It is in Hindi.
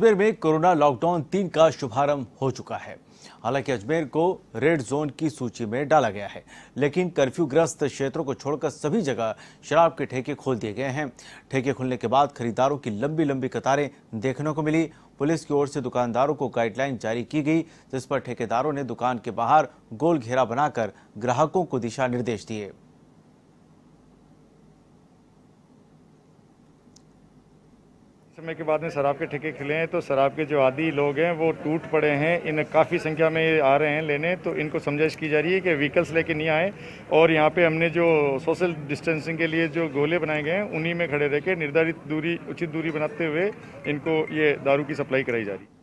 अजमेर में कोरोना लॉकडाउन तीन का शुभारंभ हो चुका है हालांकि अजमेर को रेड जोन की सूची में डाला गया है लेकिन कर्फ्यू ग्रस्त क्षेत्रों को छोड़कर सभी जगह शराब के ठेके खोल दिए गए हैं ठेके खुलने के बाद खरीदारों की लंबी लंबी कतारें देखने को मिली पुलिस की ओर से दुकानदारों को गाइडलाइन जारी की गई जिस पर ठेकेदारों ने दुकान के बाहर गोल घेरा बनाकर ग्राहकों को दिशा निर्देश दिए समय के बाद में शराब के ठेके खिले हैं तो शराब के जो आदि लोग हैं वो टूट पड़े हैं इन काफ़ी संख्या में आ रहे हैं लेने तो इनको समझाइश की जा रही है कि व्हीकल्स लेके नहीं आए और यहाँ पे हमने जो सोशल डिस्टेंसिंग के लिए जो गोले बनाए गए हैं उन्हीं में खड़े रह के निर्धारित दूरी उचित दूरी बनाते हुए इनको ये दारू की सप्लाई कराई जा रही है